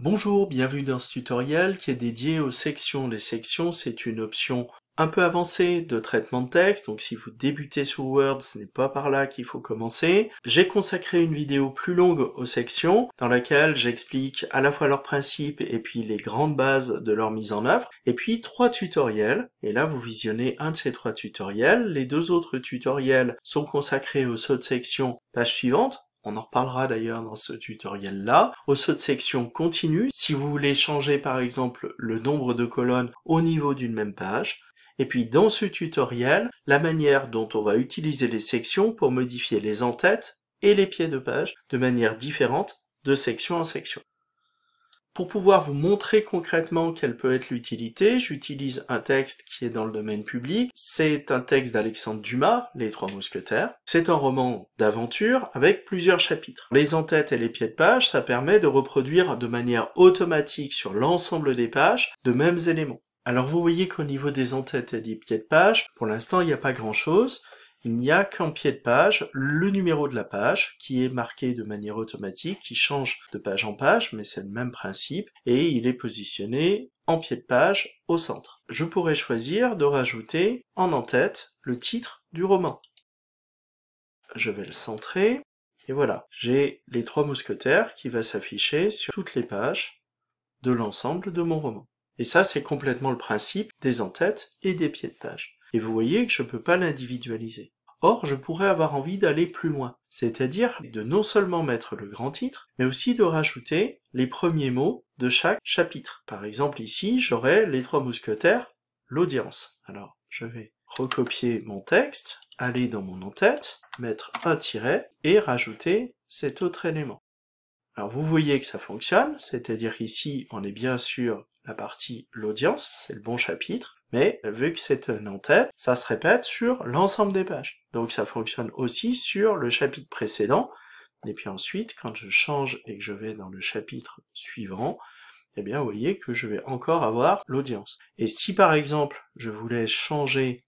Bonjour, bienvenue dans ce tutoriel qui est dédié aux sections. Les sections, c'est une option un peu avancée de traitement de texte, donc si vous débutez sur Word, ce n'est pas par là qu'il faut commencer. J'ai consacré une vidéo plus longue aux sections, dans laquelle j'explique à la fois leurs principes et puis les grandes bases de leur mise en œuvre, et puis trois tutoriels, et là vous visionnez un de ces trois tutoriels, les deux autres tutoriels sont consacrés aux saut de section page suivante, on en reparlera d'ailleurs dans ce tutoriel là. Au saut de section continue, si vous voulez changer par exemple le nombre de colonnes au niveau d'une même page, et puis dans ce tutoriel, la manière dont on va utiliser les sections pour modifier les entêtes et les pieds de page de manière différente de section en section. Pour pouvoir vous montrer concrètement quelle peut être l'utilité, j'utilise un texte qui est dans le domaine public. C'est un texte d'Alexandre Dumas, Les Trois Mousquetaires. C'est un roman d'aventure avec plusieurs chapitres. Les entêtes et les pieds de page, ça permet de reproduire de manière automatique sur l'ensemble des pages de mêmes éléments. Alors vous voyez qu'au niveau des entêtes et des pieds de page, pour l'instant il n'y a pas grand chose il n'y a qu'en pied de page le numéro de la page qui est marqué de manière automatique, qui change de page en page, mais c'est le même principe, et il est positionné en pied de page au centre. Je pourrais choisir de rajouter en en-tête le titre du roman. Je vais le centrer, et voilà, j'ai les trois mousquetaires qui va s'afficher sur toutes les pages de l'ensemble de mon roman. Et ça, c'est complètement le principe des en-têtes et des pieds de page. Et vous voyez que je ne peux pas l'individualiser. Or, je pourrais avoir envie d'aller plus loin, c'est-à-dire de non seulement mettre le grand titre, mais aussi de rajouter les premiers mots de chaque chapitre. Par exemple, ici, j'aurais les trois mousquetaires, l'audience. Alors, je vais recopier mon texte, aller dans mon en-tête, mettre un tiret et rajouter cet autre élément. Alors vous voyez que ça fonctionne, c'est-à-dire ici on est bien sur la partie l'audience, c'est le bon chapitre, mais euh, vu que c'est un euh, en-tête, ça se répète sur l'ensemble des pages. Donc ça fonctionne aussi sur le chapitre précédent, et puis ensuite, quand je change et que je vais dans le chapitre suivant, eh bien vous voyez que je vais encore avoir l'audience. Et si par exemple, je voulais changer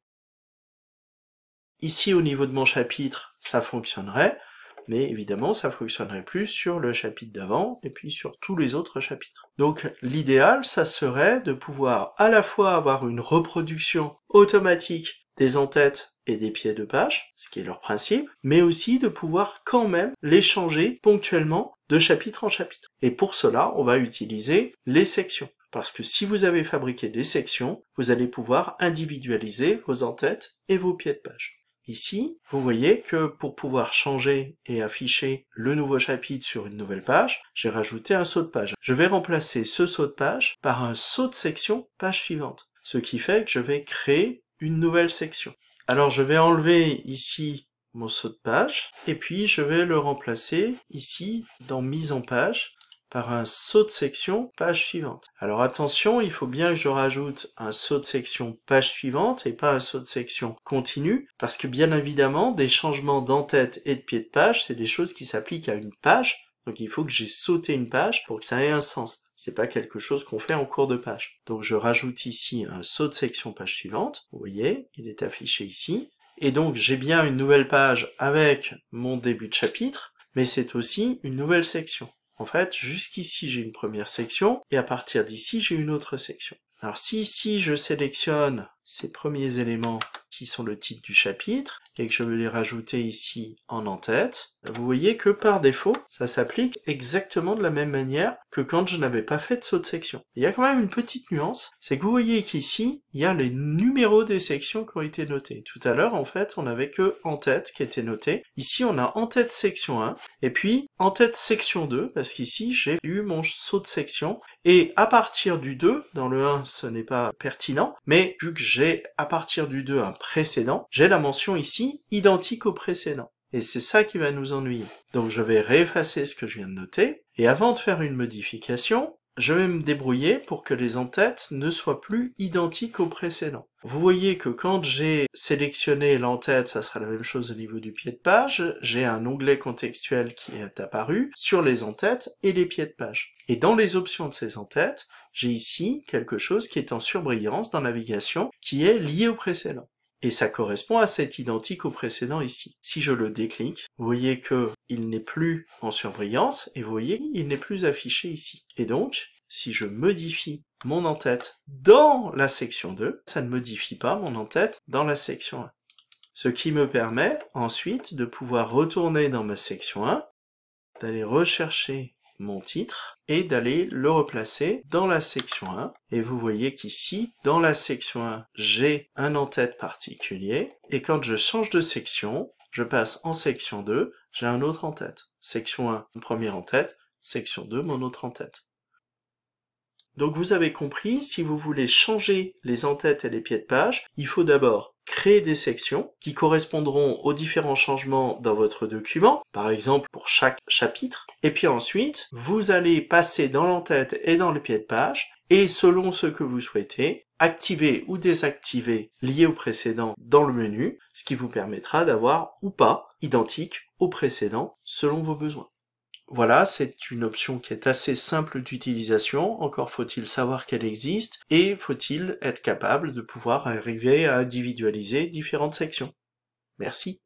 ici au niveau de mon chapitre, ça fonctionnerait, mais évidemment ça fonctionnerait plus sur le chapitre d'avant et puis sur tous les autres chapitres. Donc l'idéal, ça serait de pouvoir à la fois avoir une reproduction automatique des entêtes et des pieds de page, ce qui est leur principe, mais aussi de pouvoir quand même les changer ponctuellement de chapitre en chapitre. Et pour cela, on va utiliser les sections. Parce que si vous avez fabriqué des sections, vous allez pouvoir individualiser vos entêtes et vos pieds de page. Ici, vous voyez que pour pouvoir changer et afficher le nouveau chapitre sur une nouvelle page, j'ai rajouté un saut de page. Je vais remplacer ce saut de page par un saut de section page suivante, ce qui fait que je vais créer une nouvelle section. Alors je vais enlever ici mon saut de page et puis je vais le remplacer ici dans mise en page un saut de section page suivante. Alors attention, il faut bien que je rajoute un saut de section page suivante et pas un saut de section continue parce que bien évidemment, des changements d'entête et de pied de page, c'est des choses qui s'appliquent à une page, donc il faut que j'ai sauté une page pour que ça ait un sens. C'est pas quelque chose qu'on fait en cours de page. Donc je rajoute ici un saut de section page suivante. Vous voyez, il est affiché ici. Et donc j'ai bien une nouvelle page avec mon début de chapitre, mais c'est aussi une nouvelle section. En fait, jusqu'ici, j'ai une première section, et à partir d'ici, j'ai une autre section. Alors si ici, je sélectionne ces premiers éléments qui sont le titre du chapitre, et que je vais les rajouter ici en en-tête, vous voyez que par défaut, ça s'applique exactement de la même manière que quand je n'avais pas fait de saut de section. Il y a quand même une petite nuance, c'est que vous voyez qu'ici, il y a les numéros des sections qui ont été notés. Tout à l'heure, en fait, on n'avait que en tête qui était noté. Ici, on a en tête section 1, et puis en tête section 2, parce qu'ici, j'ai eu mon saut de section, et à partir du 2, dans le 1, ce n'est pas pertinent, mais vu que j'ai à partir du 2 précédent, j'ai la mention ici identique au précédent. Et c'est ça qui va nous ennuyer. Donc je vais réeffacer ce que je viens de noter, et avant de faire une modification, je vais me débrouiller pour que les entêtes ne soient plus identiques au précédent. Vous voyez que quand j'ai sélectionné l'entête, ça sera la même chose au niveau du pied de page, j'ai un onglet contextuel qui est apparu sur les entêtes et les pieds de page. Et dans les options de ces entêtes, j'ai ici quelque chose qui est en surbrillance dans navigation, qui est lié au précédent. Et ça correspond à cet identique au précédent ici. Si je le déclique, vous voyez que il n'est plus en surbrillance et vous voyez qu'il n'est plus affiché ici. Et donc, si je modifie mon en-tête dans la section 2, ça ne modifie pas mon en-tête dans la section 1. Ce qui me permet ensuite de pouvoir retourner dans ma section 1, d'aller rechercher mon titre et d'aller le replacer dans la section 1. Et vous voyez qu'ici, dans la section 1, j'ai un en-tête particulier. Et quand je change de section, je passe en section 2, j'ai un autre en-tête. Section 1, mon premier en-tête. Section 2, mon autre en-tête. Donc vous avez compris, si vous voulez changer les entêtes et les pieds de page, il faut d'abord créer des sections qui correspondront aux différents changements dans votre document, par exemple pour chaque chapitre, et puis ensuite, vous allez passer dans l'entête et dans le pied de page, et selon ce que vous souhaitez, activer ou désactiver lié au précédent dans le menu, ce qui vous permettra d'avoir ou pas identique au précédent selon vos besoins. Voilà, c'est une option qui est assez simple d'utilisation, encore faut-il savoir qu'elle existe, et faut-il être capable de pouvoir arriver à individualiser différentes sections. Merci.